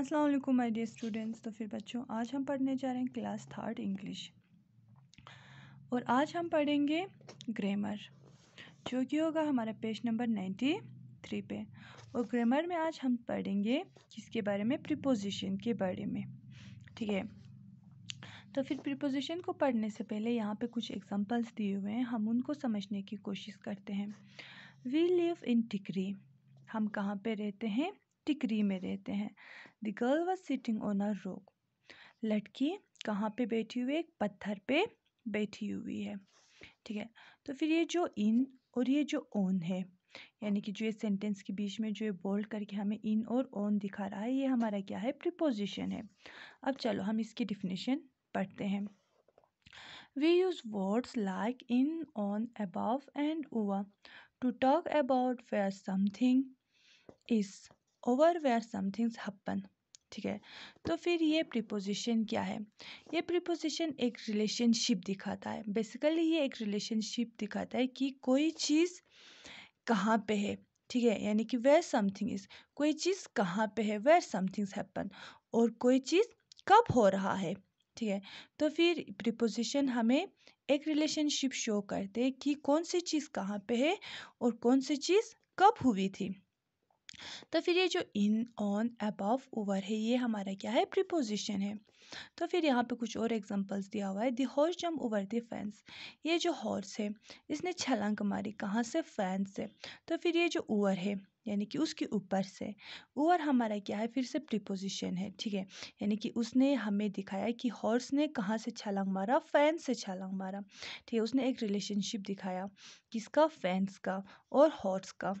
अस्सलाम वालेकुम my dear students तो फिर बच्चों आज हम पढ़ने जा रहे हैं क्लास थर्ड इंग्लिश और आज हम पढ़ेंगे ग्रामर जो कि होगा हमारा पेज नंबर नाइन्टी थ्री पे और ग्रामर में आज हम पढ़ेंगे किसके बारे में प्रिपोजिशन के बारे में ठीक है तो फिर प्रिपोजिशन को पढ़ने से पहले यहाँ पे कुछ एग्जांपल्स दिए हुए हैं हम उनको समझने की कोशिश करते हैं वी लिव इन डिग्री हम कहाँ पे रहते हैं टिकरी में रहते हैं the girl was sitting on a rock लड़की कहाँ पे बैठी हुई है एक पत्थर पे बैठी हुई है ठीक है तो फिर ये जो इन और ये जो ओन है यानी कि जो ये सेंटेंस के बीच में जो ये बोल्ड करके हमें इन और ओन दिखा रहा है ये हमारा क्या है प्रिपोजिशन है अब चलो हम इसकी डिफिनेशन पढ़ते हैं we use words like in on above and over to talk about where something is over some somethings happen ठीक है तो फिर ये प्रिपोजिशन क्या है ये प्रिपोजिशन एक रिलेशनशिप दिखाता है बेसिकली ये एक रिलेशनशिप दिखाता है कि कोई चीज़ कहाँ पे है ठीक है यानी कि वेयर समथिंग इज़ कोई चीज़ कहाँ पे है वेयर समथिंग्स हैपन और कोई चीज़ कब हो रहा है ठीक है तो फिर प्रिपोजिशन हमें एक रिलेशनशिप शो करते कि कौन सी चीज़ कहाँ पे है और कौन सी चीज़ कब हुई थी तो फिर ये जो इन ऑन अबव ओवर है ये हमारा क्या है प्रिपोजिशन है तो फिर यहाँ पे कुछ और एग्जांपल्स दिया हुआ है the horse jump over the fence ये जो हॉर्स है इसने छलांग मारी कहाँ से फैंस से तो फिर ये जो ओवर है यानी कि उसके ऊपर से ओवर हमारा क्या है फिर से प्रिपोजिशन है ठीक है यानी कि उसने हमें दिखाया कि हॉर्स ने कहाँ से छलांग मारा फैन से छलांग मारा ठीक है उसने एक रिलेशनशिप दिखाया किसका फैंस का और हॉर्स का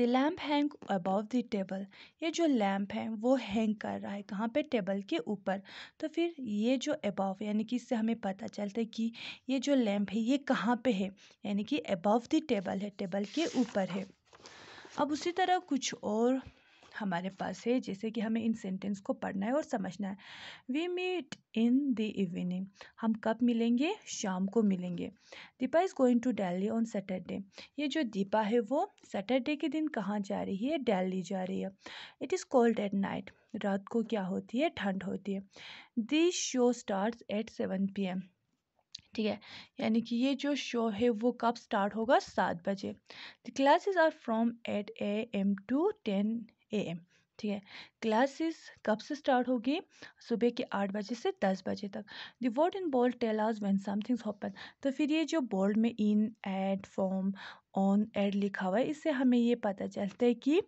the lamp hang above the table ये जो लैम्प है वो हैंग कर रहा है कहाँ पे टेबल के ऊपर तो फिर ये जो अबव यानी कि इससे हमें पता चलता है कि ये जो लैंप है ये कहाँ पे है यानी कि अबव द टेबल है टेबल के ऊपर है अब उसी तरह कुछ और हमारे पास है जैसे कि हमें इन सेंटेंस को पढ़ना है और समझना है we meet in the evening हम कब मिलेंगे शाम को मिलेंगे Deepa is going to Delhi on Saturday ये जो दीपा है वो सैटरडे के दिन कहाँ जा रही है डेली जा रही है it is cold at night रात को क्या होती है ठंड होती है the show start at seven P M ठीक है यानी कि ये जो शो है वो कब स्टार्ट होगा सात बजे the classes are from eight A M to ten A M ठीक है क्लासेस कब से स्टार्ट होगी सुबह के आठ बजे से दस बजे तक the word in bold tell us when somethings happen तो फिर ये जो बोल्ड में in at form on at लिखा हुआ है इससे हमें ये पता चलता है कि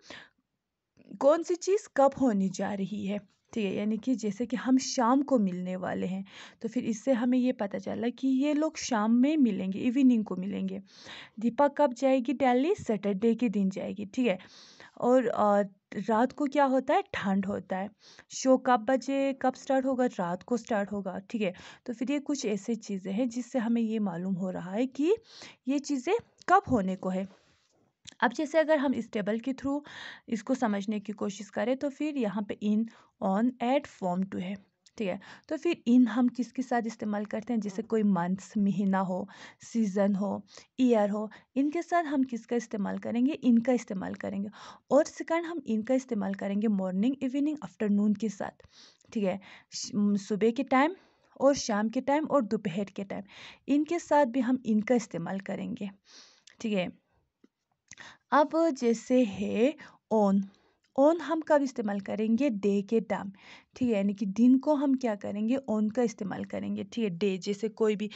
कौन सी चीज़ कब होने जा रही है ठीक है यानी कि जैसे कि हम शाम को मिलने वाले हैं तो फिर इससे हमें ये पता चला कि ये लोग शाम में मिलेंगे इवनिंग को मिलेंगे दीपा कब जाएगी डेली सैटरडे के दिन जाएगी ठीक है और रात को क्या होता है ठंड होता है शो कब बजे कब स्टार्ट होगा रात को स्टार्ट होगा ठीक है तो फिर ये कुछ ऐसे चीज़ें हैं जिससे हमें ये मालूम हो रहा है कि ये चीज़ें कब होने को है अब जैसे अगर हम इस टेबल के थ्रू इसको समझने की कोशिश करें तो फिर यहाँ पे in on at form to है ठीक है तो फिर इन हम किसके साथ इस्तेमाल करते हैं जैसे कोई मंथ्स महीना हो सीज़न हो ईयर हो इनके साथ हम किसका इस्तेमाल करेंगे इनका इस्तेमाल करेंगे और सेकंड हम इनका इस्तेमाल करेंगे मॉर्निंग इवनिंग आफ्टरनून के साथ ठीक है सुबह के टाइम और शाम के टाइम और दोपहर के टाइम इनके साथ भी हम इनका इस्तेमाल करेंगे ठीक है अब जैसे है ओन ऑन हम कब इस्तेमाल करेंगे डे के टाइम ठीक है यानी कि दिन को हम क्या करेंगे ऑन का इस्तेमाल करेंगे ठीक है डे जैसे कोई भी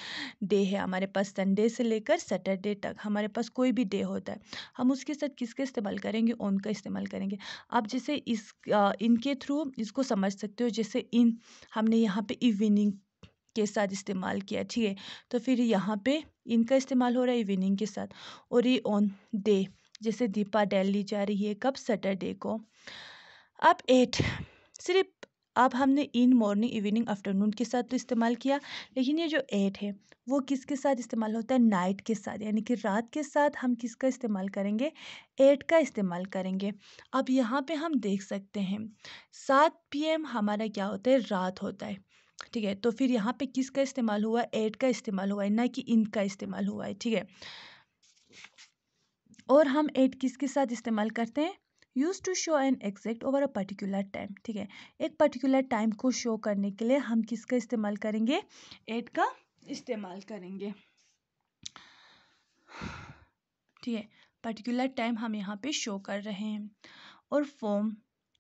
डे है हमारे पास संडे से लेकर सैटरडे तक हमारे पास कोई भी डे होता है हम उसके साथ किसका इस्तेमाल करेंगे ऑन का इस्तेमाल करेंगे आप जैसे इस इनके थ्रू इसको समझ सकते हो जैसे इन हमने यहाँ पे इवनिंग के साथ इस्तेमाल किया ठीक है तो फिर यहाँ पे इनका इस्तेमाल हो रहा है इवनिंग के साथ और ये ऑन डे जैसे दीपा डेली जा रही है कब सैटरडे को अब एट सिर्फ अब हमने इन मॉर्निंग इवनिंग आफ्टरनून के साथ तो इस्तेमाल किया लेकिन ये जो एट है वो किसके साथ इस्तेमाल होता है नाइट के साथ यानी कि रात के साथ हम किसका इस्तेमाल करेंगे एट का इस्तेमाल करेंगे अब यहाँ पे हम देख सकते हैं सात पीएम हमारा क्या होता है रात होता है ठीक है तो फिर यहाँ पे किसका इस्तेमाल हुआ एट का इस्तेमाल हुआ है ना कि इनका इस्तेमाल हुआ है ठीक है और हम एट किस के साथ इस्तेमाल करते हैं use to show an exact over a particular time ठीक है एक पर्टिकुलर टाइम को शो करने के लिए हम किसका इस्तेमाल करेंगे एट का इस्तेमाल करेंगे ठीक है पर्टिकुलर टाइम हम यहाँ पे शो कर रहे हैं और फॉर्म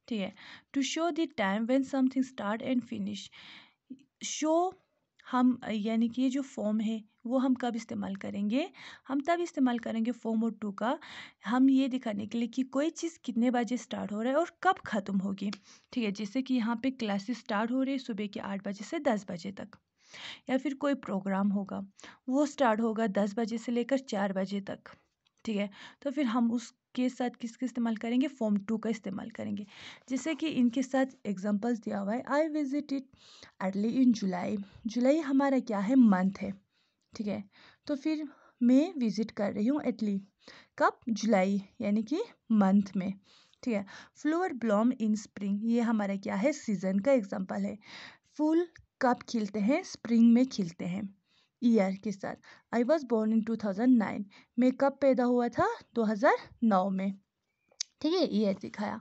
ठीक है to show the time when something start and finish show हम यानी कि ये जो फॉर्म है वो हम कब इस्तेमाल करेंगे हम तब इस्तेमाल करेंगे और टू का हम ये दिखाने के लिए कि कोई चीज़ कितने बजे स्टार्ट हो रहा है और कब ख़त्म होगी ठीक है जैसे कि यहाँ पे क्लासेस स्टार्ट हो रही है सुबह के आठ बजे से दस बजे तक या फिर कोई प्रोग्राम होगा वो स्टार्ट होगा दस बजे से लेकर चार बजे तक ठीक है तो फिर हम उसके साथ किसके इस्तेमाल करेंगे फॉर्म टू का इस्तेमाल करेंगे जैसे कि इनके साथ एग्जांपल्स दिया हुआ है I visit it early in July July हमारा क्या है मंथ है ठीक है तो फिर मैं विज़िट कर रही हूँ इटली कब जुलाई यानी कि मंथ में ठीक है फ्लोअर ब्लॉम इन स्प्रिंग ये हमारा क्या है सीज़न का एग्जांपल है फूल कब खिलते हैं स्प्रिंग में खिलते हैं ईयर के साथ I was born in two thousand nine मैं कब पैदा हुआ था दो हज़ार नौ में ठीक है ईयर दिखाया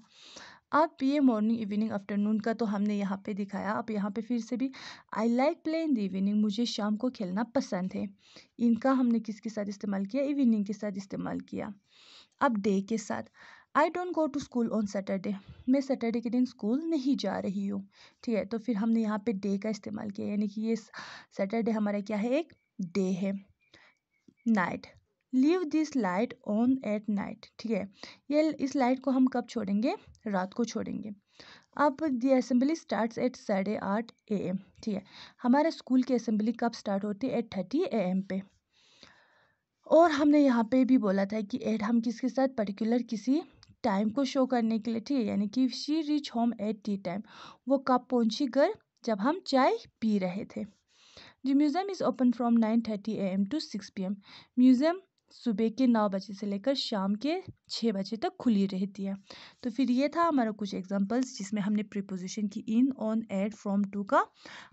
आप ये मॉर्निंग इवनिंग आफ्टरनून का तो हमने यहाँ पे दिखाया अब यहाँ पे फिर से भी I like play in the evening मुझे शाम को खेलना पसंद है इनका हमने किसके साथ इस्तेमाल किया इवनिंग के साथ इस्तेमाल किया अब डे के साथ I don't go to school on Saturday मैं सैटरडे के दिन स्कूल नहीं जा रही हूँ ठीक है तो फिर हमने यहाँ पे डे का इस्तेमाल किया यानी कि ये सैटरडे हमारा क्या है एक डे है night leave this light on at night ठीक है ये इस लाइट को हम कब छोड़ेंगे रात को छोड़ेंगे अब दी असम्बली स्टार्ट एट साढ़े आठ ए एम ठीक है हमारे स्कूल की असम्बली कब स्टार्ट होती है एट थर्टी ए एम पे और हमने यहाँ पे भी बोला था कि एट हम किसके साथ पर्टिकुलर किसी टाइम को शो करने के लिए ठीक है यानी कि she reach home at tea time वो कब पहुँची घर जब हम चाय पी रहे थे museum open from nine thirty A M to six P M museum सुबह के नौ बजे से लेकर शाम के छः बजे तक खुली रहती है तो फिर ये था हमारा कुछ एग्जांपल्स जिसमें हमने प्रीपोजिशन की in on at from to का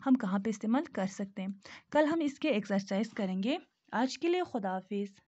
हम कहाँ पे इस्तेमाल कर सकते हैं कल हम इसके एक्सरसाइज करेंगे आज के लिए खुदाफिज